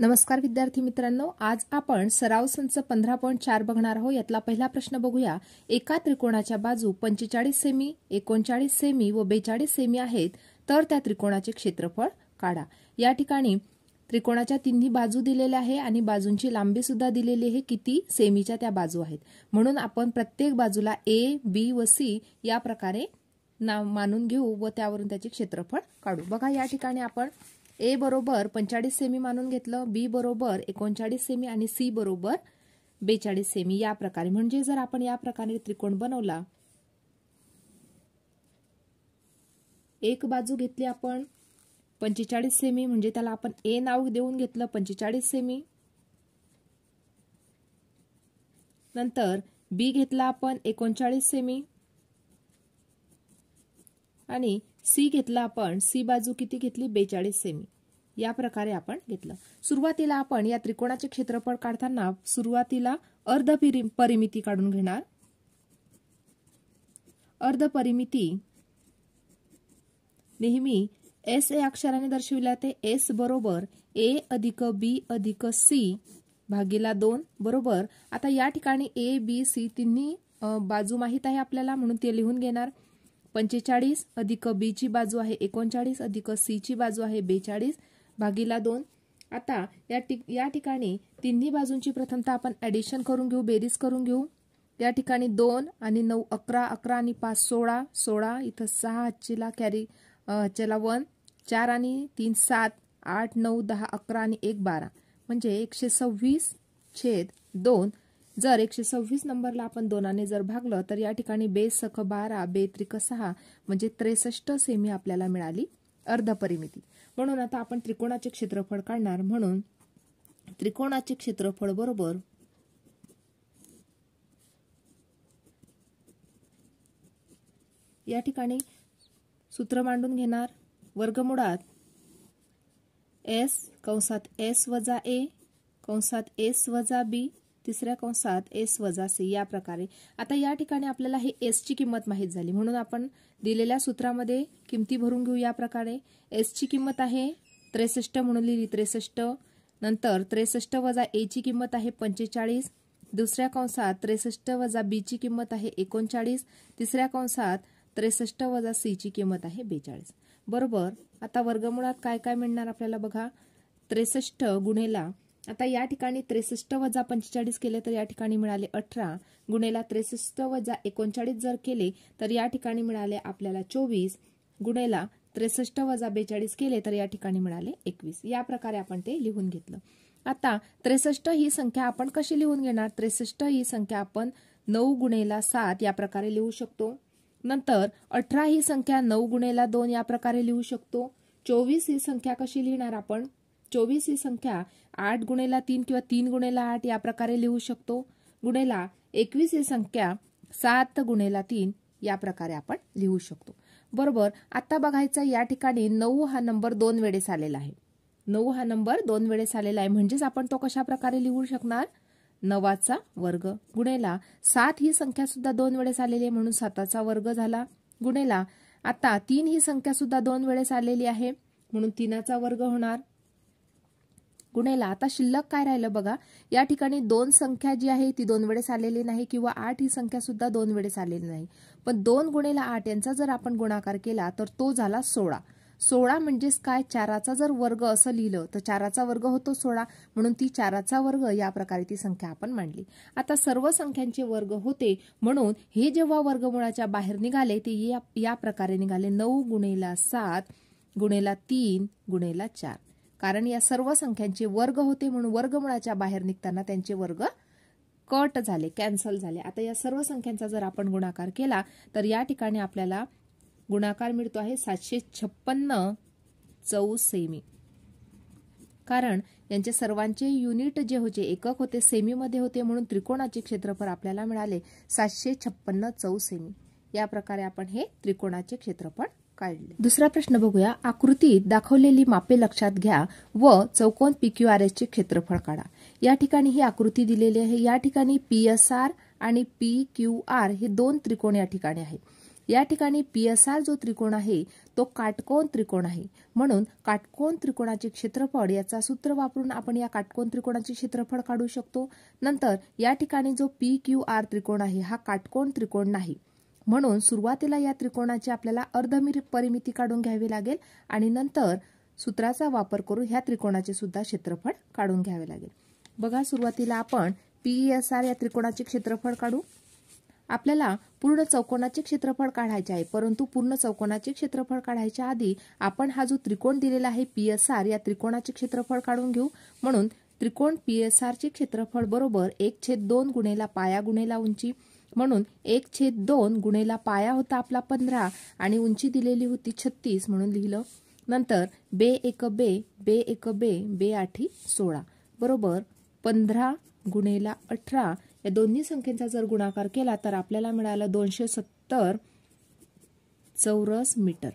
नमस्कार विद्यार्थी मित्रांनो आज आपण सराव संच पंधरा पॉईंट चार बघणार आहोत यातला पहिला प्रश्न बघूया एका त्रिकोणाच्या बाजू पंचेचाळीस सेमी एकोणचाळीस सेमी व बेचाळीस सेमी आहेत तर त्या त्रिकोणाचे क्षेत्रफळ काढा या ठिकाणी त्रिकोणाच्या तिन्ही बाजू दिलेल्या आहे आणि बाजूंची लांबी सुद्धा दिलेली आहे किती सेमीच्या त्या बाजू आहेत म्हणून आपण प्रत्येक बाजूला ए बी व सी या प्रकारे नाव मानून घेऊ व त्यावरून त्याचे क्षेत्रफळ काढू बघा या ठिकाणी आपण ए बरोबर पंचाळीस सेमी मानून घेतलं बी बरोबर एकोणचाळीस सेमी आणि सी बरोबर बेचाळीस सेमी या प्रकारे म्हणजे जर आपण या प्रकारे त्रिकोण बनवला एक बाजू घेतली आपण पंचेचाळीस सेमी म्हणजे त्याला आपण ए नाव देऊन घेतलं पंचेचाळीस सेमी नंतर बी घेतला आपण एकोणचाळीस सेमी आणि सी घेतला आपण सी बाजू किती घेतली बेचाळीस सेमी या प्रकारे आपण घेतलं सुरुवातीला आपण या त्रिकोणाचे क्षेत्रफळ काढताना सुरुवातीला अर्ध परिमिती काढून घेणार अर्ध परिमिती नेहमी एस या अक्षराने दर्शविल्या ते एस बरोबर ए अधिक बी अधिक सी भागीला दोन बरोबर आता या ठिकाणी ए बी सी तिन्ही बाजू माहीत आहे आपल्याला म्हणून ते लिहून घेणार पंचेचाळीस अधिक बीची बाजू आहे एकोणचाळीस अधिक सीची बाजू आहे बेचाळीस भागीला दोन आता या टिक या ठिकाणी तिन्ही बाजूंची प्रथमतः आपण ॲडिशन करून घेऊ बेरीज करून घेऊ या ठिकाणी दोन आणि नऊ अकरा अकरा आणि पाच सोळा सोळा इथं सहा हच्चीला कॅरी हच्चेला वन चार आणि तीन सात आठ नऊ दहा अकरा आणि एक बारा म्हणजे एकशे सव्वीस छेद दोन जर एकशे सव्वीस नंबरला आपण दोनाने जर भागलं तर या ठिकाणी सख बारा बे त्रिक सहा म्हणजे त्रेसष्ट सेमी आपल्याला मिळाली परिमिती म्हणून आता आपण त्रिकोणाचे क्षेत्रफळ काढणार म्हणून त्रिकोणाचे क्षेत्रफळ बरोबर या ठिकाणी सूत्र मांडून घेणार वर्गमुळात एस कंसात एस वजा ए कंसात एस वजा बी तिसऱ्या कंसात एस वजा सी या प्रकारे आता या ठिकाणी आपल्याला हे एसची किंमत माहीत झाली म्हणून आपण दिलेल्या सूत्रामध्ये किमती भरून घेऊ या प्रकारे एसची किंमत आहे त्रेसष्ट म्हणून लिहिली त्रेसष्ट नंतर त्रेसष्ट वजा एची किंमत आहे पंचेचाळीस दुसऱ्या कंसात त्रेसष्ट वजा बीची किंमत आहे एकोणचाळीस तिसऱ्या कंसात त्रेसष्ट वजा सीची किंमत आहे बेचाळीस बरोबर आता वर्गमुळात काय काय मिळणार आपल्याला बघा त्रेसष्ट गुन्हेला आता या ठिकाणी त्रेसष्ट वजा पंचेचाळीस केले तर या ठिकाणी मिळाले अठरा गुणेला त्रेसष्ट वजा एकोणचाळीस जर केले तर या ठिकाणी मिळाले आपल्याला चोवीस गुणेला त्रेसष्ट वजा बेचाळीस केले तर या ठिकाणी मिळाले एकवीस या प्रकारे आपण ते लिहून घेतलं आता त्रेसष्ट ही संख्या आपण कशी लिहून घेणार त्रेसष्ट ही संख्या आपण नऊ गुणेला सात या प्रकारे लिहू शकतो नंतर अठरा ही संख्या नऊ गुणेला दोन या प्रकारे लिहू शकतो चोवीस ही संख्या कशी लिहिणार आपण चोवीस ही संख्या आठ गुणेला तीन किंवा तीन गुणेला आठ या प्रकारे लिहू शकतो गुणेला एकवीस ही संख्या सात गुणेला तीन या प्रकारे आपण लिहू शकतो बरोबर आता बघायचं या ठिकाणी नऊ हा नंबर दोन वेळेस आलेला आहे नऊ हा नंबर दोन वेळेस आलेला आहे म्हणजेच आपण तो कशा प्रकारे लिहू शकणार नवाचा वर्ग गुणेला सात ही संख्या सुद्धा दोन वेळेस आलेली आहे म्हणून साताचा वर्ग झाला गुणेला आता तीन ही संख्या सुद्धा दोन वेळेस आलेली आहे म्हणून तीनाचा वर्ग होणार गुन्ह्याला आता शिल्लक काय राहिलं बघा या ठिकाणी दोन संख्या जी आहे ती दोन वेळेस आलेली नाही किंवा आठ ही संख्या सुद्धा दोन वेळेस आलेली नाही पण दोन गुणेला आठ यांचा जर आपण गुणाकार केला तर तो झाला सोळा सोळा म्हणजेच काय चाराचा जर वर्ग असं लिहिलं तर चाराचा वर्ग होतो सोळा म्हणून ती चाराचा वर्ग या प्रकारे ती संख्या आपण मांडली आता सर्व संख्यांचे वर्ग होते म्हणून हे जेव्हा वर्गमुळाच्या बाहेर निघाले ते या, या प्रकारे निघाले नऊ गुणेला सात गुणेला तीन गुणेला चार कारण या सर्व संख्यांचे वर्ग होते म्हणून वर्गमुळाच्या बाहेर निघताना त्यांचे वर्ग कट झाले कॅन्सल झाले आता या सर्व संख्यांचा जर आपण गुणाकार केला तर या ठिकाणी आपल्याला गुणाकार मिळतो आहे सातशे छप्पन्न चौ सेमी कारण यांचे सर्वांचे युनिट जे होते एकक होते सेमीमध्ये होते म्हणून त्रिकोणाचे क्षेत्रफळ आपल्याला मिळाले सातशे छप्पन्न चौ सेमी या प्रकारे आपण हे त्रिकोणाचे क्षेत्रफळ काढले दुसरा प्रश्न बघूया आकृतीत दाखवलेली मापे लक्षात घ्या व चौकोन पीक्यूआरएस चे क्षेत्रफळ काढा या ठिकाणी ही आकृती दिलेली आहे या ठिकाणी पीएसआर आणि पी क्यू आर हे दोन त्रिकोण या ठिकाणी आहेत या ठिकाणी पीएसआर जो त्रिकोण आहे तो काटकोन त्रिकोण आहे म्हणून काटकोन त्रिकोणाचे क्षेत्रफळ याचा सूत्र वापरून आपण या काटकोन त्रिकोणाचे क्षेत्रफळ काढू शकतो नंतर या ठिकाणी जो पी क्यू आर त्रिकोण आहे हा काटकोन त्रिकोण नाही म्हणून सुरुवातीला या त्रिकोणाची आपल्याला अर्ध परिमिती काढून घ्यावी लागेल आणि नंतर सूत्राचा वापर करून ह्या त्रिकोणाचे सुद्धा क्षेत्रफळ काढून घ्यावे लागेल बघा सुरुवातीला आपण पी एस आर या त्रिकोणाचे क्षेत्रफळ काढू आपल्याला पूर्ण चौकोनाचे क्षेत्रफळ काढायचे आहे परंतु पूर्ण चौकोनाचे क्षेत्रफळ काढायच्या आधी आपण हा जो त्रिकोण दिलेला आहे पी एस आर या त्रिकोणाचे क्षेत्रफळ काढून घेऊ म्हणून त्रिकोण पी एस e क्षेत्रफळ बरोबर एक छेद दोन गुणेला पाया गुणेला उंची म्हणून एक छेद दोन गुणेला पाया होता आपला पंधरा आणि उंची दिलेली होती छत्तीस म्हणून लिहिलं नंतर बे एक बे बे एक बे बे आठी सोळा बरोबर पंधरा गुणेला अठरा या दोन्ही संख्येचा जर गुणाकार केला तर आपल्याला मिळालं दोनशे सत्तर चौरस मीटर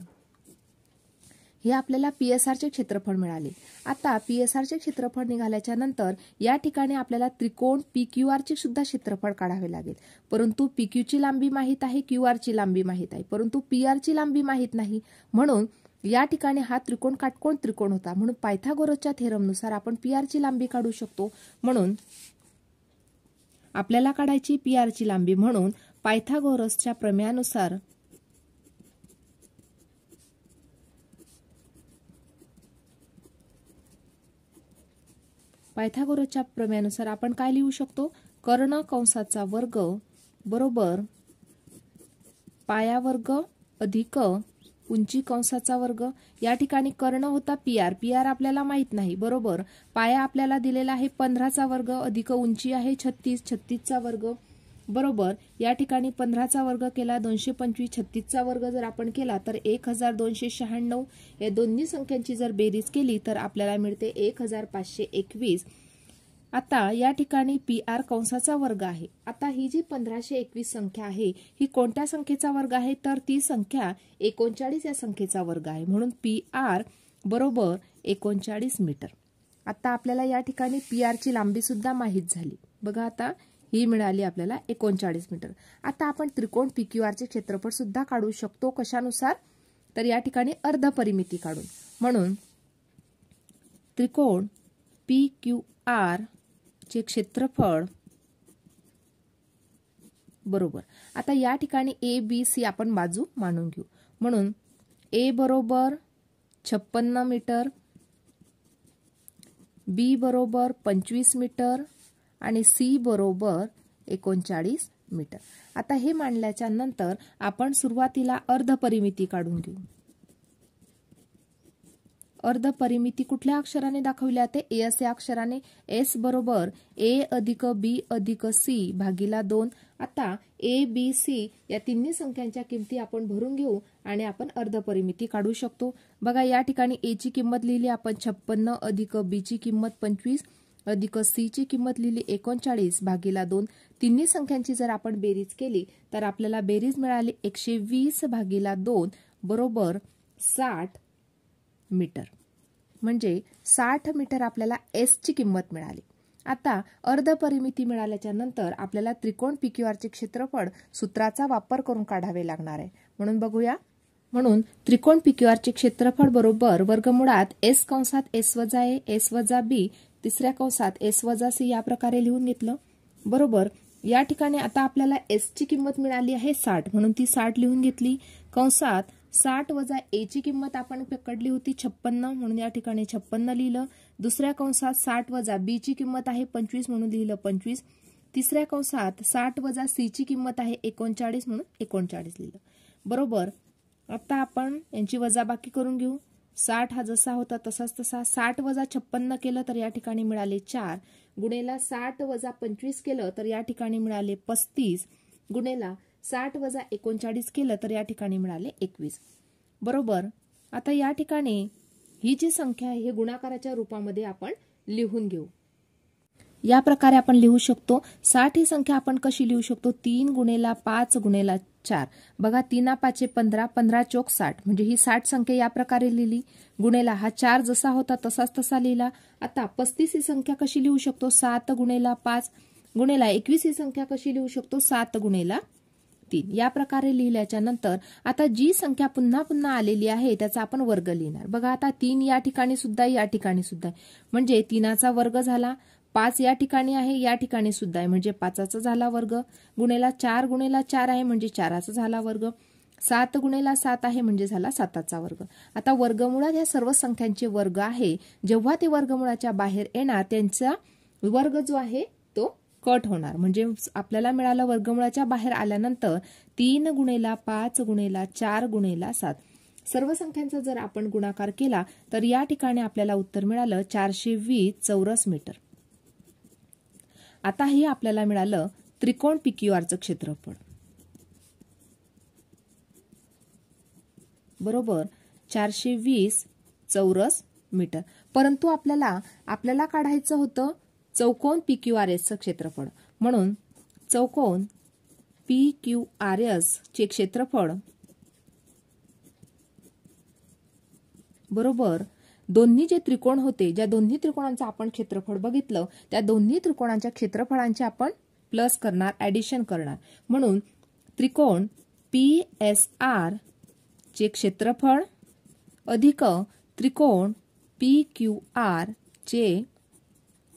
हे आपल्याला आरचे क्षेत्रफळ मिळाले आता चे क्षेत्रफळ निघाल्याच्या नंतर या ठिकाणी आपल्याला त्रिकोण पी क्यू आरचे सुद्धा क्षेत्रफळ काढावे लागेल परंतु पी क्यूची लांबी माहीत आहे क्यू आरची लांबी माहीत आहे परंतु पी आरची लांबी माहीत नाही म्हणून या ठिकाणी हा त्रिकोण काटकोण त्रिकोण होता म्हणून पायथागोरसच्या थेरमनुसार आपण पी आरची लांबी काढू शकतो म्हणून आपल्याला काढायची पी आरची लांबी म्हणून पायथागोरसच्या प्रमेयानुसार पायथागोरसच्या प्रमेयानुसार आपण काय लिहू शकतो कर्ण कंसाचा वर्ग बरोबर पाया वर्ग अधिक उंची कंसाचा वर्ग या ठिकाणी कर्ण होता पी आर पी आर आपल्याला माहीत नाही बरोबर पाया आपल्याला दिलेला आहे पंधराचा वर्ग अधिक उंची आहे छत्तीस छत्तीसचा वर्ग बरोबर या ठिकाणी पंधराचा वर्ग केला दोनशे पंचवीस छत्तीसचा वर्ग जर आपण केला तर एक हजार दोनशे शहाण्णव या दोन्ही संख्यांची जर बेरीज केली तर आपल्याला मिळते एक हजार पाचशे एकवीस आता या ठिकाणी पी आर कंसाचा वर्ग आहे आता ही जी पंधराशे एकवीस संख्या आहे ही कोणत्या संख्येचा वर्ग आहे तर ती संख्या एकोणचाळीस या संख्येचा वर्ग आहे म्हणून पी आर बरोबर एकोणचाळीस मीटर आता आपल्याला या ठिकाणी पी आरची सुद्धा माहीत झाली बघा आता ही मिळाली आपल्याला एकोणचाळीस मीटर आता आपण त्रिकोण पी क्यू आरचे क्षेत्रफळ सुद्धा काढू शकतो कशानुसार तर या ठिकाणी अर्ध परिमिती काढून म्हणून त्रिकोण पी क्यू आर चे क्षेत्रफळ बरोबर आता या ठिकाणी ए बी सी आपण बाजू मानून घेऊ म्हणून ए बरोबर छप्पन्न मीटर बी बरोबर पंचवीस मीटर आणि सी बरोबर एकोणचाळीस मीटर आता हे मांडल्याच्या नंतर आपण सुरुवातीला अर्ध परिमिती काढून घेऊ अर्ध परिमिती कुठल्या अक्षराने दाखवली जाते एस या अक्षराने एस बरोबर ए अधिक बी अधिक सी भागीला दोन आता ए बी सी या तिन्ही संख्यांच्या किमती आपण भरून घेऊ आणि आपण अर्ध परिमिती काढू शकतो बघा या ठिकाणी एची ची किंमत लिहिली आपण छप्पन्न अधिक बीची किंमत पंचवीस अधिक सीची किंमत लिहिली एकोणचाळीस भागीला दोन तिन्ही संख्यांची जर आपण बेरीज केली तर आपल्याला बेरीज मिळाली एकशे वीस भागीला दोन बरोबर साठ मीटर म्हणजे साठ मीटर आपल्याला एसची किंमत मिळाली आता अर्ध परिमिती मिळाल्याच्या नंतर आपल्याला त्रिकोण चे क्षेत्रफळ सूत्राचा वापर करून काढावे लागणार आहे म्हणून बघूया म्हणून त्रिकोण चे क्षेत्रफळ बरोबर वर्गमुळात एस कंसात एस वजा ए एस वजा बी तिसऱ्या कंसात एस वजा सी या प्रकारे लिहून घेतलं बरोबर या ठिकाणी आता आपल्याला एसची किंमत मिळाली आहे साठ म्हणून ती साठ लिहून घेतली कंसात साठ वजा एची किंमत आपण पकडली होती छप्पन्न म्हणून या ठिकाणी छप्पन्न लिहिलं दुसऱ्या कंसात साठ वजा बीची किंमत आहे पंचवीस म्हणून लिहिलं पंचवीस तिसऱ्या कंसात साठ वजा सीची किंमत आहे एकोणचाळीस म्हणून एकोणचाळीस लिहिलं बरोबर आता आपण यांची वजाबाकी करून घेऊ साठ हा जसा होता तसाच तसा साठ वजा छप्पन्न केलं तर या ठिकाणी मिळाले चार गुणेला साठ वजा पंचवीस केलं तर या ठिकाणी मिळाले पस्तीस गुणेला साठ वजा एकोणचाळीस केलं तर या ठिकाणी मिळाले एकवीस बरोबर आता या ठिकाणी ही जी संख्या आहे हे गुणाकाराच्या रूपामध्ये आपण लिहून घेऊ या प्रकारे आपण लिहू शकतो साठ ही संख्या आपण कशी लिहू शकतो तीन गुणेला पाच गुणेला चार बघा तीना पाचे पंधरा पंधरा चोक साठ म्हणजे ही साठ संख्या या प्रकारे लिहिली गुणेला हा चार जसा होता तसाच तसा लिहिला आता पस्तीस ही संख्या कशी लिहू शकतो सात गुणेला पाच गुणेला एकवीस ही संख्या कशी लिहू शकतो सात गुणेला तीन या प्रकारे लिहिल्याच्या नंतर आता जी संख्या पुन्हा पुन्हा आलेली आहे त्याचा आपण वर्ग लिहिणार बघा आता तीन या ठिकाणी सुद्धा या ठिकाणी सुद्धा म्हणजे तीनाचा वर्ग झाला पाच या ठिकाणी आहे या ठिकाणी सुद्धा आहे म्हणजे पाचाचा झाला वर्ग गुणेला चार गुणेला चार आहे म्हणजे चाराचा झाला वर्ग सात गुणेला सात आहे म्हणजे झाला साताचा वर्ग आता वर्गमुळात या सर्व संख्यांचे वर्ग आहे जेव्हा ते वर्गमुळाच्या बाहेर येणार त्यांचा वर्ग जो आहे तो कट होणार म्हणजे आपल्याला मिळाला वर्गमुळाच्या बाहेर आल्यानंतर तीन गुणेला पाच गुणेला चार गुणेला सात सर्व संख्यांचा जर आपण गुणाकार केला तर या ठिकाणी आपल्याला उत्तर मिळालं चारशे वीस चौरस मीटर आता हे आपल्याला मिळालं त्रिकोण पीक्यूआरचं क्षेत्रफळ बरोबर चारशे वीस चौरस मीटर परंतु आपल्याला आपल्याला काढायचं होतं चौकोन पी क्यू आर एसचं क्षेत्रफळ म्हणून चौकोन पी क्यू आर चे क्षेत्रफळ बरोबर दोन्ही जे त्रिकोण होते ज्या दोन्ही त्रिकोणांचं आपण क्षेत्रफळ बघितलं त्या दोन्ही त्रिकोणांच्या क्षेत्रफळांचे आपण प्लस करणार ॲडिशन करणार म्हणून त्रिकोण पी एस आर चे क्षेत्रफळ अधिक त्रिकोण पी क्यू आर चे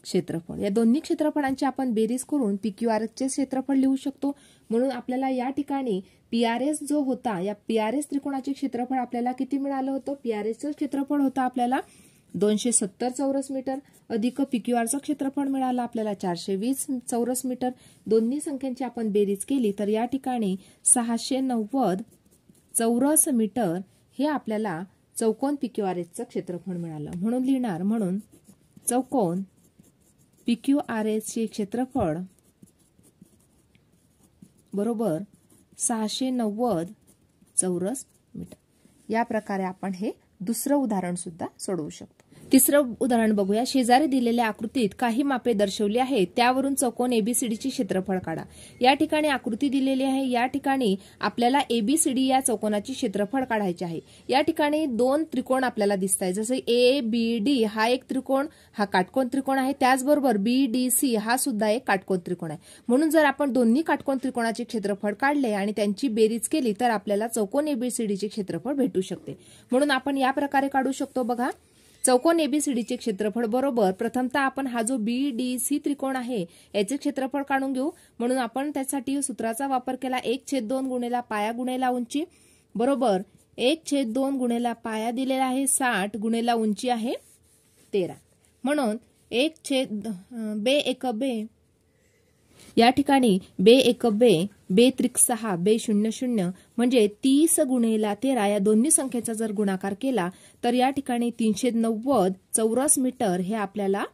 क्षेत्रफळ या दोन्ही क्षेत्रफळांची आपण बेरीज करून चे क्षेत्रफळ लिहू शकतो म्हणून आपल्याला या ठिकाणी पीआरएस जो होता या पीआरएस त्रिकोणाचे क्षेत्रफळ आपल्याला किती मिळालं होतं पीआरएसचं क्षेत्रफळ होतं आपल्याला दोनशे सत्तर चौरस मीटर अधिक पिक्यूआरचं क्षेत्रफळ मिळालं आपल्याला चारशे वीस चौरस मीटर दोन्ही संख्यांची आपण बेरीज केली तर या ठिकाणी सहाशे नव्वद चौरस मीटर हे आपल्याला चौकोन आर एसचं क्षेत्रफळ मिळालं म्हणून लिहिणार म्हणून चौकोन क्यू आर एस चे क्षेत्रफळ बरोबर सहाशे नव्वद चौरस मीटर या प्रकारे आपण हे दुसरं उदाहरण सुद्धा सोडवू शकतो तिसरं उदाहरण बघूया शेजारी दिलेल्या आकृतीत काही मापे दर्शवली आहे त्यावरून चौकोन एबीसीडीची क्षेत्रफळ काढा या ठिकाणी आकृती दिलेली आहे या ठिकाणी आपल्याला एबीसीडी या चौकोनाची क्षेत्रफळ काढायचे आहे या ठिकाणी दोन त्रिकोण आपल्याला दिसत आहे जसे ए बी डी हा एक त्रिकोण हा काटकोण त्रिकोण आहे त्याचबरोबर बी डी सी हा सुद्धा एक काटकोण त्रिकोण आहे म्हणून जर आपण दोन्ही काटकोण त्रिकोणाचे क्षेत्रफळ काढले आणि त्यांची बेरीज केली तर आपल्याला चौकोन एबीसीडीचे क्षेत्रफळ भेटू शकते म्हणून आपण या प्रकारे काढू शकतो बघा चौकोन एबीसीडीचे क्षेत्रफळ बरोबर प्रथमतः आपण हा जो बी डी सी त्रिकोण आहे याचे क्षेत्रफळ काढून घेऊ म्हणून आपण त्यासाठी सूत्राचा वापर केला एक छेद दोन गुणेला पाया गुणेला उंची बरोबर एक छेद दोन गुणेला पाया दिलेला आहे साठ गुणेला उंची आहे तेरा म्हणून एक छेद बे एक बे या ठिकाणी बे एक बे बे त्रिक सहा बे शून्य शून्य म्हणजे तीस गुणेला तेरा या दोन्ही संख्येचा जर गुणाकार केला तर या ठिकाणी तीनशे नव्वद चौरस मीटर हे आपल्याला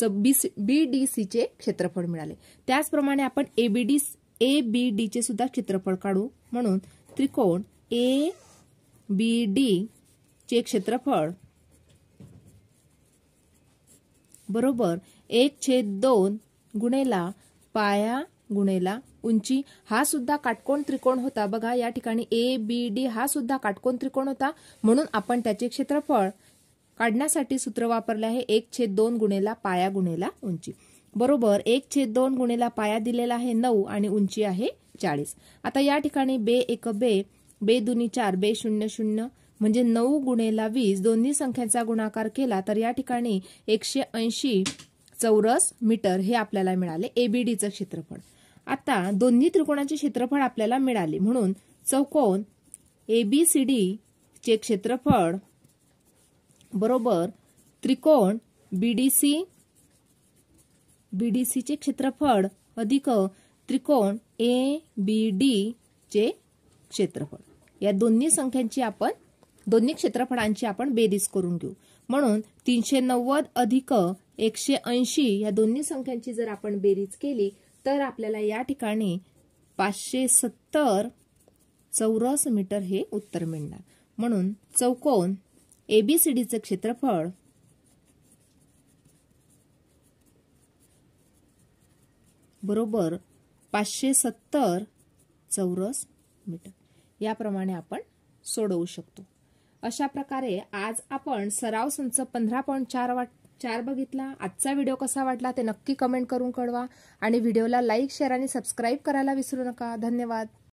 चे क्षेत्रफळ मिळाले त्याचप्रमाणे आपण एबीडी ए बी डीचे सुद्धा क्षेत्रफळ काढू म्हणून त्रिकोण ए बी डी चे क्षेत्रफळ बरोबर एक छेद दोन गुणेला पाया गुणेला उंची हा सुद्धा काटकोण त्रिकोण होता बघा या ठिकाणी ए बी डी हा सुद्धा काटकोण त्रिकोण होता म्हणून आपण त्याचे क्षेत्रफळ काढण्यासाठी सूत्र वापरले आहे एक छेद दोन गुणेला पाया गुणेला उंची बरोबर एक छेद दोन गुणेला पाया दिलेला आहे नऊ आणि उंची आहे चाळीस आता या ठिकाणी बे एक बे बे दोन्ही चार बे शून्य शून्य म्हणजे नऊ गुणेला वीस दोन्ही संख्यांचा गुणाकार केला तर या ठिकाणी एकशे ऐंशी चौरस मीटर हे आपल्याला मिळाले एबीडीचं क्षेत्रफळ आता दोन्ही त्रिकोणाचे क्षेत्रफळ आपल्याला मिळाले म्हणून चौकोन एबीसीडी चे क्षेत्रफळ बरोबर त्रिकोण बीडीसी बीडीसी चे क्षेत्रफळ अधिक त्रिकोण ए बी डी चे क्षेत्रफळ या दोन्ही संख्यांची आपण दोन्ही क्षेत्रफळांची आपण बेरीज करून घेऊ म्हणून तीनशे नव्वद अधिक एकशे ऐंशी या दोन्ही संख्यांची जर आपण बेरीज केली तर आपल्याला या ठिकाणी पाचशे सत्तर चौरस मीटर हे उत्तर मिळणार म्हणून चौकोन एबीसीडीचं क्षेत्रफळ बरोबर पाचशे सत्तर चौरस मीटर याप्रमाणे आपण सोडवू शकतो अशा प्रकारे आज आपण सराव संच पंधरा पॉईंट चार वाट चार बघितला आजचा व्हिडिओ कसा वाटला ते नक्की कमेंट करून कळवा आणि व्हिडिओला लाईक शेअर आणि सबस्क्राईब करायला विसरू नका धन्यवाद